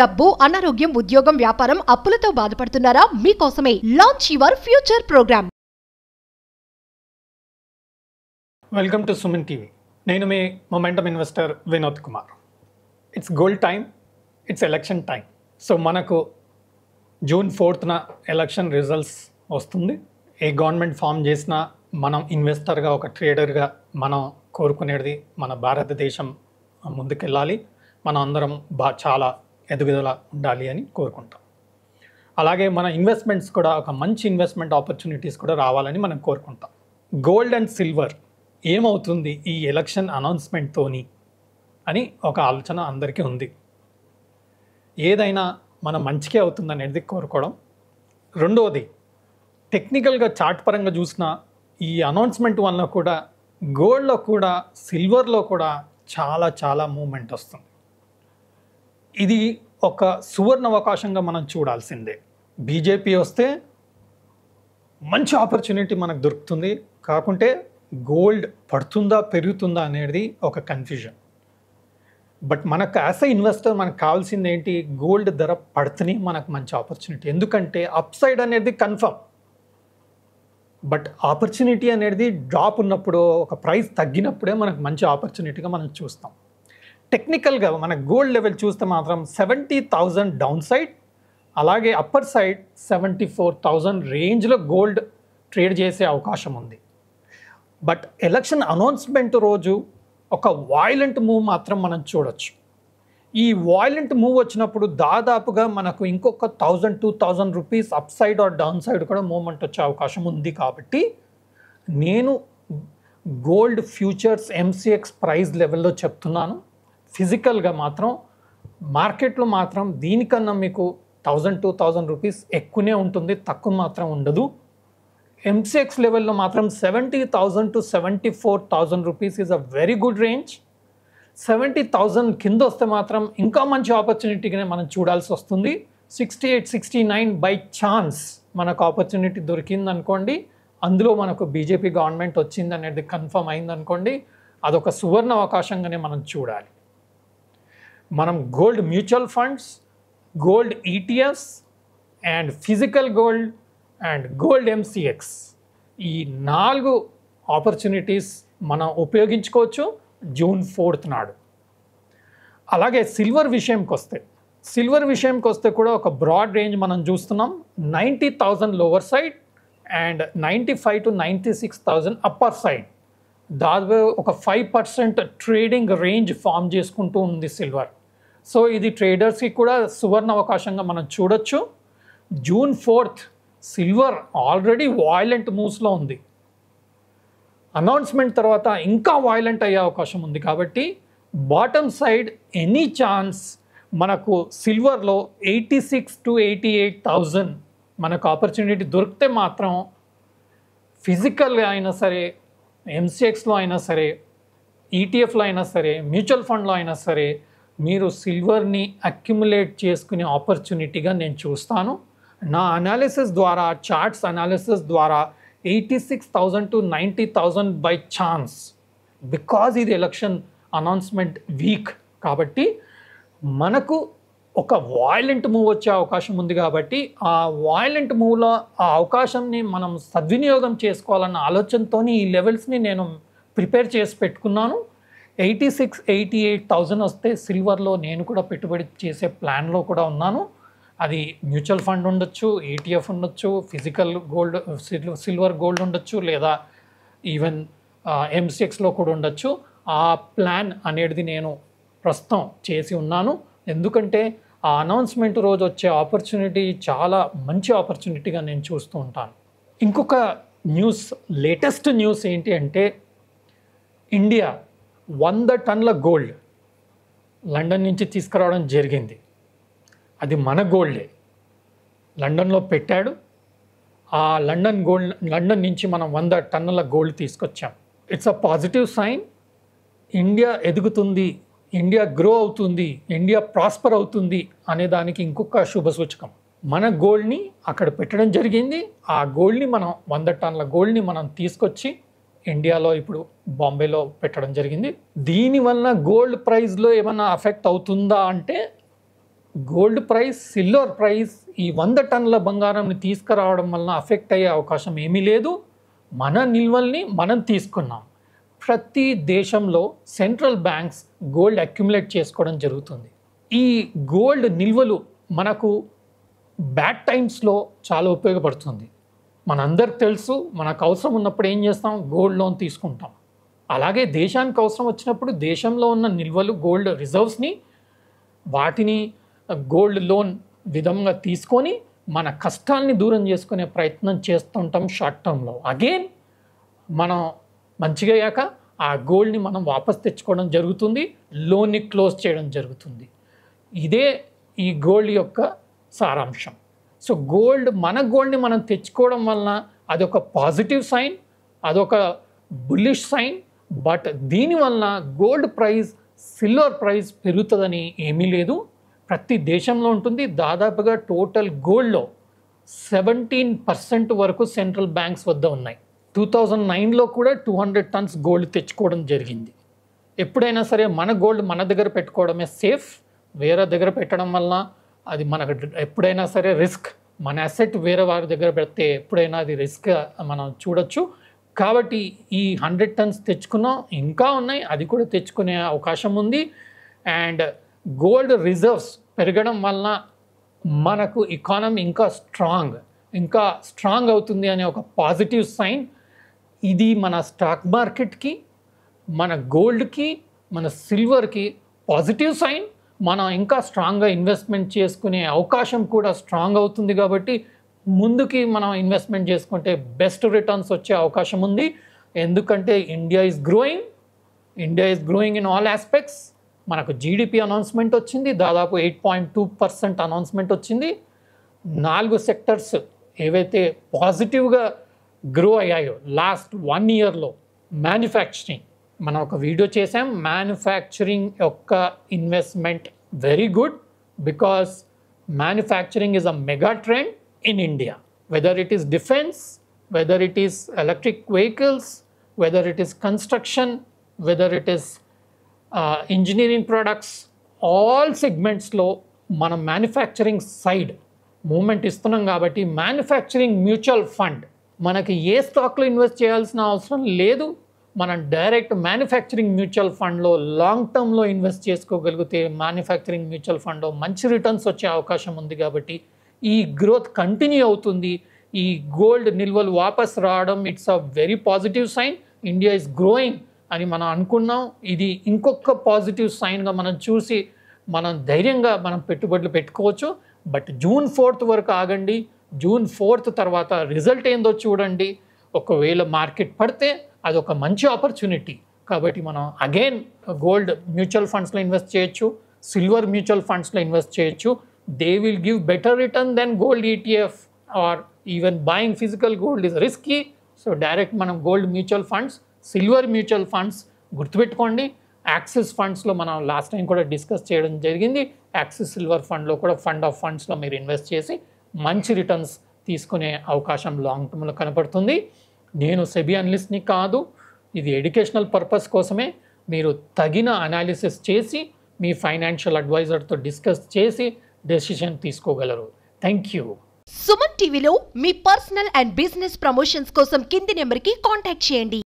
డబ్బు అనారోగ్యం ఉద్యోగం వ్యాపారం అప్పులతో బాధపడుతున్నారా మీకోసమే launch your future program welcome to Suman TV నేను మీ momentum investor Vinod Kumar it's gold time it's election time so మనకు జూన్ ఫోర్త్న ఎలక్షన్ రిజల్ట్స్ వస్తుంది ఏ గవర్నమెంట్ ఫామ్ చేసినా మనం ఇన్వెస్టర్గా ఒక ట్రేడర్గా మనం కోరుకునేది మన భారతదేశం ముందుకెళ్ళాలి మనం అందరం బా చాలా ఎదుగుదల ఉండాలి అని కోరుకుంటాం అలాగే మన ఇన్వెస్ట్మెంట్స్ కూడా ఒక మంచి ఇన్వెస్ట్మెంట్ ఆపర్చునిటీస్ కూడా రావాలని మనం కోరుకుంటాం గోల్డ్ అండ్ సిల్వర్ ఏమవుతుంది ఈ ఎలక్షన్ అనౌన్స్మెంట్తోని అని ఒక ఆలోచన అందరికీ ఉంది ఏదైనా మన మంచికే అవుతుంది అనేది కోరుకోవడం రెండవది టెక్నికల్గా చార్ట్ పరంగా చూసిన ఈ అనౌన్స్మెంట్ వల్ల కూడా గోల్డ్లో కూడా సిల్వర్లో కూడా చాలా చాలా మూమెంట్ వస్తుంది ఇది ఒక సువర్ణ అవకాశంగా మనం చూడాల్సిందే బీజేపీ వస్తే మంచి ఆపర్చునిటీ మనకు దొరుకుతుంది కాకుంటే గోల్డ్ పడుతుందా పెరుగుతుందా అనేది ఒక కన్ఫ్యూజన్ బట్ మనకు యాజ్ అ ఇన్వెస్టర్ మనకు కావాల్సింది ఏంటి గోల్డ్ ధర పడుతుంది మనకు మంచి ఆపర్చునిటీ ఎందుకంటే అప్ సైడ్ అనేది కన్ఫర్మ్ బట్ ఆపర్చునిటీ అనేది డ్రాప్ ఉన్నప్పుడు ఒక ప్రైస్ తగ్గినప్పుడే మనకు మంచి ఆపర్చునిటీగా మనం చూస్తాం టెక్నికల్గా మన గోల్డ్ లెవెల్ చూస్తే మాత్రం సెవెంటీ థౌజండ్ డౌన్ సైడ్ అలాగే upper side seventy four thousand రేంజ్లో గోల్డ్ ట్రేడ్ చేసే అవకాశం ఉంది బట్ ఎలక్షన్ అనౌన్స్మెంట్ రోజు ఒక వాయిలెంట్ మూవ్ మాత్రం మనం చూడొచ్చు ఈ వాయిలెంట్ మూవ్ వచ్చినప్పుడు దాదాపుగా మనకు ఇంకొక thousand two thousand rupees up side or down side కూడా మూమెంట్ వచ్చే అవకాశం ఉంది కాబట్టి నేను గోల్డ్ ఫ్యూచర్స్ ఎంసీఎక్స్ ప్రైస్ లెవెల్లో చెప్తున్నాను ఫిజికల్గా మాత్రం మార్కెట్లో మాత్రం దీనికన్నా మీకు థౌజండ్ టూ థౌజండ్ రూపీస్ ఎక్కువనే ఉంటుంది తక్కువ మాత్రం ఉండదు ఎంసీఎక్స్ లెవెల్లో మాత్రం seventy thousand to seventy four thousand rupees is a very good range seventy thousand కింద వస్తే మాత్రం ఇంకా మంచి ఆపర్చునిటీగానే మనం చూడాల్సి వస్తుంది sixty eight sixty nine by chance మనకు ఆపర్చునిటీ దొరికింది అనుకోండి అందులో మనకు బీజేపీ గవర్నమెంట్ వచ్చింది అనేది కన్ఫర్మ్ అయిందనుకోండి అదొక సువర్ణ అవకాశంగానే మనం చూడాలి మనం gold mutual funds gold ETFs and physical gold and gold MCX ఈ నాలుగు ఆపర్చునిటీస్ మనం ఉపయోగించుకోవచ్చు జూన్ ఫోర్త్ నాడు అలాగే సిల్వర్ విషయంకి వస్తే సిల్వర్ విషయంకి వస్తే కూడా ఒక బ్రాడ్ రేంజ్ మనం చూస్తున్నాం ninety thousand lower side and ninety five to ninety six thousand upper side దాదాపు ఒక five percent trading range form చేసుకుంటూ ఉంది సిల్వర్ సో ఇది ట్రేడర్స్కి కూడా సువర్ణ అవకాశంగా మనం చూడొచ్చు June fourth silver already violent మూవ్స్లో ఉంది అనౌన్స్మెంట్ తర్వాత ఇంకా వాయిలెంట్ అయ్యే అవకాశం ఉంది కాబట్టి బాటమ్ సైడ్ ఎనీ ఛాన్స్ మనకు సిల్వర్లో eighty six to eighty eight thousand మనకు ఆపర్చునిటీ దొరికితే మాత్రం ఫిజికల్గా అయినా సరే ఎంసీఎక్స్లో అయినా సరే ఈటీఎఫ్లో e అయినా సరే మ్యూచువల్ ఫండ్లో అయినా సరే మీరు సిల్వర్ని అక్యుములేట్ చేసుకునే ఆపర్చునిటీగా నేను చూస్తాను నా అనాలిసిస్ ద్వారా చార్ట్స్ అనాలిసిస్ ద్వారా eighty six thousand to ninety thousand by chance because ఇది ఎలక్షన్ అనౌన్స్మెంట్ వీక్ కాబట్టి మనకు ఒక వాయిలెంట్ మూవ్ వచ్చే అవకాశం ఉంది కాబట్టి ఆ వాయిలెంట్ మూవ్లో ఆ అవకాశంని మనం సద్వినియోగం చేసుకోవాలన్న ఆలోచనతో ఈ లెవెల్స్ని నేను ప్రిపేర్ చేసి పెట్టుకున్నాను eighty six eighty eight thousand వస్తే సిల్వర్లో నేను కూడా పెట్టుబడి చేసే ప్లాన్లో కూడా ఉన్నాను అది మ్యూచువల్ ఫండ్ ఉండొచ్చు ఏటీఎఫ్ e ఉండొచ్చు ఫిజికల్ గోల్డ్ సిల్వర్ గోల్డ్ ఉండొచ్చు లేదా ఈవెన్ ఎంసీఎక్స్లో కూడా ఉండొచ్చు ఆ ప్లాన్ అనేది నేను ప్రస్తుతం చేసి ఉన్నాను ఎందుకంటే ఆ అనౌన్స్మెంట్ రోజు వచ్చే ఆపర్చునిటీ చాలా మంచి ఆపర్చునిటీగా నేను చూస్తూ ఉంటాను ఇంకొక న్యూస్ లేటెస్ట్ న్యూస్ ఏంటి అంటే ఇండియా వంద టన్ల గోల్డ్ లండన్ నుంచి తీసుకురావడం జరిగింది అది మన గోల్డే లండన్లో పెట్టాడు ఆ లండన్ గోల్డ్ లండన్ నుంచి మనం వంద టన్నుల గోల్డ్ తీసుకొచ్చాం it's a positive sign India ఎదుగుతుంది ఇండియా గ్రో అవుతుంది ఇండియా ప్రాస్పర్ అవుతుంది అనే దానికి ఇంకొక శుభ సూచకం మన గోల్డ్ని అక్కడ పెట్టడం జరిగింది ఆ గోల్డ్ని మనం వంద టన్నుల గోల్డ్ని మనం తీసుకొచ్చి ఇండియాలో ఇప్పుడు బాంబేలో పెట్టడం జరిగింది దీనివల్ల గోల్డ్ ప్రైస్లో ఏమైనా అఫెక్ట్ అవుతుందా అంటే గోల్డ్ ప్రైస్ సిల్వర్ ప్రైస్ ఈ వంద టన్నుల బంగారంని తీసుకురావడం వలన అఫెక్ట్ అయ్యే అవకాశం ఏమీ లేదు మన నిల్వల్ని మనం తీసుకున్నాం ప్రతి దేశంలో సెంట్రల్ బ్యాంక్స్ గోల్డ్ అక్యుములేట్ చేసుకోవడం జరుగుతుంది ఈ గోల్డ్ నిల్వలు మనకు బ్యాడ్ టైమ్స్లో చాలా ఉపయోగపడుతుంది మనందరికి తెలుసు మనకు అవసరం ఉన్నప్పుడు ఏం చేస్తాం గోల్డ్ లోన్ తీసుకుంటాం అలాగే దేశానికి అవసరం వచ్చినప్పుడు దేశంలో ఉన్న నిల్వలు గోల్డ్ రిజర్వ్స్ని వాటిని గోల్డ్ లోన్ విధంగా తీసుకొని మన కష్టాన్ని దూరం చేసుకునే ప్రయత్నం చేస్తుంటాం షార్ట్ టర్మ్లో అగైన్ మనం మంచిగా అయ్యాక ఆ గోల్డ్ని మనం వాపస్ తెచ్చుకోవడం జరుగుతుంది లోన్ని క్లోజ్ చేయడం జరుగుతుంది ఇదే ఈ గోల్డ్ యొక్క సారాంశం సో గోల్డ్ మన గోల్డ్ని మనం తెచ్చుకోవడం వలన అదొక పాజిటివ్ సైన్ అదొక బుల్లిష్ సైన్ బట్ దీనివల్ల గోల్డ్ ప్రైస్ సిల్వర్ ప్రైస్ పెరుగుతుందని ఏమీ లేదు ప్రతి దేశంలో ఉంటుంది దాదాపుగా టోటల్ గోల్డ్లో సెవెంటీన్ పర్సెంట్ వరకు సెంట్రల్ బ్యాంక్స్ వద్ద ఉన్నాయి టూ థౌజండ్ నైన్లో కూడా టూ హండ్రెడ్ టన్స్ గోల్డ్ తెచ్చుకోవడం జరిగింది ఎప్పుడైనా సరే మన గోల్డ్ మన దగ్గర పెట్టుకోవడమే సేఫ్ వేరే దగ్గర పెట్టడం వల్ల అది మనకు ఎప్పుడైనా సరే రిస్క్ మన అసెట్ వేరే వారి దగ్గర పెడితే ఎప్పుడైనా అది రిస్క్ మనం చూడొచ్చు కాబట్టి ఈ హండ్రెడ్ టన్స్ తెచ్చుకున్నాం ఇంకా ఉన్నాయి అది కూడా తెచ్చుకునే అవకాశం ఉంది అండ్ గోల్డ్ రిజర్వ్స్ పెరగడం వలన మనకు ఇకానమీ ఇంకా స్ట్రాంగ్ ఇంకా స్ట్రాంగ్ అవుతుంది అనే ఒక పాజిటివ్ సైన్ ఇది మన స్టాక్ మార్కెట్కి మన గోల్డ్కి మన సిల్వర్కి పాజిటివ్ సైన్ మనం ఇంకా స్ట్రాంగ్గా ఇన్వెస్ట్మెంట్ చేసుకునే అవకాశం కూడా స్ట్రాంగ్ అవుతుంది కాబట్టి ముందుకి మనం ఇన్వెస్ట్మెంట్ చేసుకుంటే బెస్ట్ రిటర్న్స్ వచ్చే అవకాశం ఉంది ఎందుకంటే India is growing India is growing in all aspects మనకు జీడిపి అనౌన్స్మెంట్ వచ్చింది దాదాపు eight point two percent announcement వచ్చింది నాలుగు సెక్టర్స్ ఏవైతే పాజిటివ్గా గ్రో అయ్యాయో లాస్ట్ వన్ ఇయర్లో మ్యానుఫ్యాక్చరింగ్ మనం ఒక వీడియో చేసాం మ్యానుఫ్యాక్చరింగ్ యొక్క investment very good because manufacturing is a mega trend in India whether it is defence whether it is electric vehicles whether it is construction whether it is engineering products all సెగ్మెంట్స్లో మనం manufacturing side moment ఇస్తున్నాం కాబట్టి manufacturing mutual fund మనకి ఏ స్టాక్లో invest చేయాల్సిన అవసరం లేదు మనం డైరెక్ట్ మ్యానుఫ్యాక్చరింగ్ మ్యూచువల్ ఫండ్లో లాంగ్ టర్మ్లో ఇన్వెస్ట్ చేసుకోగలిగితే మ్యానుఫ్యాక్చరింగ్ మ్యూచువల్ ఫండ్లో మంచి రిటర్న్స్ వచ్చే అవకాశం ఉంది కాబట్టి ఈ గ్రోత్ కంటిన్యూ అవుతుంది ఈ గోల్డ్ నిల్వలు వాపస్ రావడం it's a very positive sign India is growing అని మనం అనుకున్నాం ఇది ఇంకొక పాజిటివ్ సైన్గా మనం చూసి మనం ధైర్యంగా మనం పెట్టుబడులు పెట్టుకోవచ్చు బట్ జూన్ ఫోర్త్ వరకు ఆగండి జూన్ ఫోర్త్ తర్వాత రిజల్ట్ ఏందో చూడండి ఒకవేళ మార్కెట్ పడితే అదొక మంచి ఆపర్చునిటీ కాబట్టి మనం అగైన్ గోల్డ్ మ్యూచువల్ ఫండ్స్లో ఇన్వెస్ట్ చేయొచ్చు సిల్వర్ మ్యూచువల్ ఫండ్స్లో ఇన్వెస్ట్ చేయొచ్చు they will give better return than gold ETF or even buying physical gold is risky so direct మనం gold mutual funds silver mutual funds గుర్తుపెట్టుకోండి Axis ఫండ్స్లో మనం last time కూడా discuss చేయడం జరిగింది యాక్సిస్ సిల్వర్ ఫండ్లో కూడా ఫండ్ ఆఫ్ ఫండ్స్లో మీరు ఇన్వెస్ట్ చేసి మంచి రిటర్న్స్ తీసుకునే అవకాశం లాంగ్ టర్మ్లో కనపడుతుంది నేను సెబీ అనలిస్ట్ని కాదు ఇది ఎడ్యుకేషనల్ పర్పస్ కోసమే మీరు తగిన అనాలిసిస్ చేసి మీ ఫైనాన్షియల్ అడ్వైజర్తో డిస్కస్ చేసి డెసిషన్ తీసుకోగలరు థ్యాంక్ యూ సుమన్ టీవీలో మీ పర్సనల్ అండ్ బిజినెస్ ప్రమోషన్స్ కోసం కింది నెంబర్కి కాంటాక్ట్ చేయండి